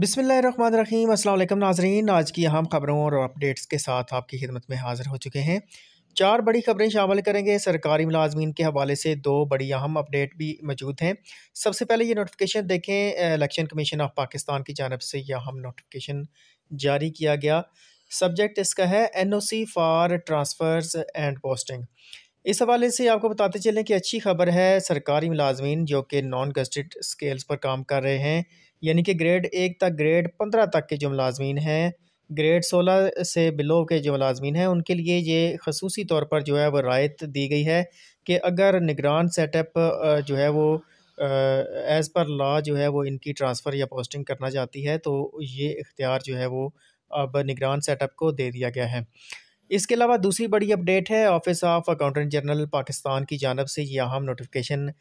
बिसमीम असल नाजरीन आज की अहम खबरों और अपडेट्स के साथ आपकी खिदमत में हाजिर हो चुके हैं चार बड़ी खबरें शामिल करेंगे सरकारी मुलाजमीन के हवाले से दो बड़ी अहम अपडेट भी मौजूद हैं सबसे पहले ये नोटिफिकेशन देखें इलेक्शन कमीशन ऑफ पाकिस्तान की जानब से यह अहम नोटिफिकेशन जारी किया गया सब्जेक्ट इसका है N O C for transfers and posting इस हवाले से आपको बताते चलें कि अच्छी खबर है सरकारी मुलाजमीन जो कि नॉन गस्टेड स्केल्स पर काम कर रहे हैं यानी कि ग्रेड एक तक ग्रेड पंद्रह तक के जो मुलाजमीन हैं ग्रेड सोलह से बिलो के जो मुलाजमीन हैं उनके लिए ये खसूसी तौर पर जो है वो रायत दी गई है कि अगर निगरान सेटअप जो है वो एज़ पर लॉ जो है वो इनकी ट्रांसफ़र या पोस्टिंग करना चाहती है तो ये इख्तियार जो है वो अब निगरान सेटअप को दे दिया गया है इसके अलावा दूसरी बड़ी अपडेट है office of accountant general Pakistan की जानब से ये अहम नोटिफिकेशन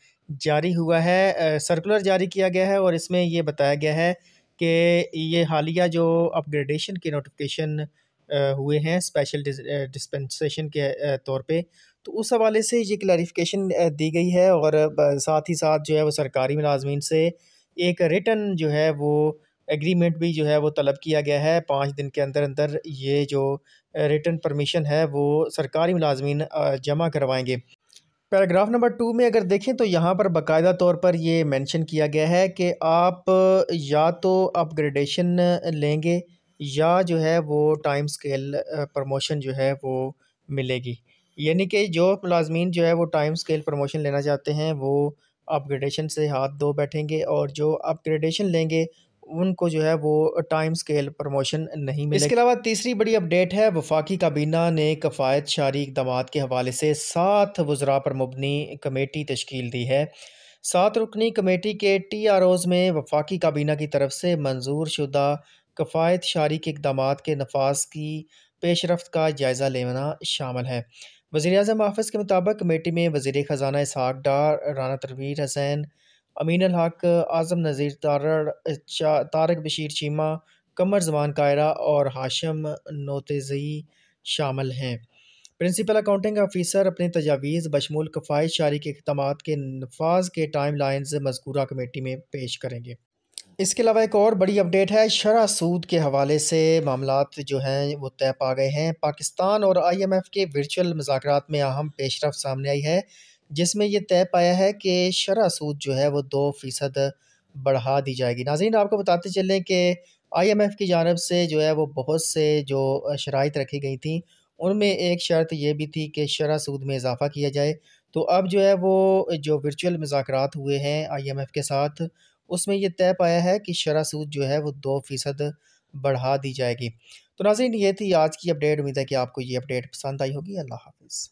जारी हुआ है सर्कुलर जारी किया गया है और इसमें ये बताया गया है कि ये हालिया जो अपग्रेडेशन के नोटिफिकेशन हुए हैं स्पेशल डिस्पेंसेशन के तौर पे तो उस हवाले से ये क्लैरिफिकेशन दी गई है और साथ ही साथ जो है वो सरकारी मुलाजमीन से एक रिटर्न जो है वो एग्रीमेंट भी जो है वो तलब किया गया है पाँच दिन के अंदर अंदर ये जो रिटर्न परमिशन है वो सरकारी मुलाजमीन जमा करवाएंगे पैराग्राफ नंबर टू में अगर देखें तो यहाँ पर बाकायदा तौर पर ये मेंशन किया गया है कि आप या तो अपग्रेडेशन लेंगे या जो है वो टाइम स्केल प्रमोशन जो है वो मिलेगी यानी कि जो मुलाजमीन जो है वो टाइम स्केल प्रमोशन लेना चाहते हैं वो अपग्रेडेशन से हाथ धो बैठेंगे और जो अपग्रेडेशन लेंगे उनको जो है वो टाइम स्केल प्रमोशन नहीं मिले इसके अलावा तीसरी बड़ी अपडेट है वफाकी काबीना ने कफ़ायत शारी इकदाम के हवाले से सात वज्रा पर मबनी कमेटी तश्कील दी है सात रुकनी कमेटी के टी आर ओज़ में वफाकी काबीना की तरफ से मंजूर शुदा कफ़ायत शारी के इकदाम के नफाज की पेशरफ का जायज़ा लेना शामिल है वज़ी अजम आफिस के मुताबिक कमेटी में वज़ी ख़जाना इसहाक डार राना तरवीर हसैन अमीन अल हक आज़म नज़ीर तारड़ा तारक बशीर चीमा कमर जवान कायरा और हाशम नोतजई शामिल हैं प्रिंसिपल अकाउंटिंग ऑफिसर अपनी तजावीज़ बशमूल कफायत शारी के अखदाम के नफाज के टाइम लाइन मजकूरा कमेटी में पेश करेंगे इसके अलावा एक और बड़ी अपडेट है शरा सूद के हवाले से मामला जो हैं वो तय पा गए हैं पाकिस्तान और आई एम एफ़ के वर्चुअल मजाक में अहम पेशरफ सामने आई है जिसमें यह तय पाया है कि शरह सूद जो है वो दो फ़ीसद बढ़ा दी जाएगी नाजीन आपको बताते चलें कि आई एम एफ़ की जानब से जो है वो बहुत से जो शराइ रखी गई थी उनमें एक शर्त यह भी थी कि शरह सूद में इजाफ़ा किया जाए तो अब जो है वो जो वर्चुअल मुजाकर हुए हैं आई एम एफ़ के साथ उसमें यह तय पाया है कि शरह सूद जो है वो दो फ़ीसद बढ़ा दी जाएगी तो नाजीन ये थी आज की अपडेट उम्मीद है कि आपको ये अपडेट पसंद आई होगी अल्लाह हाफिज़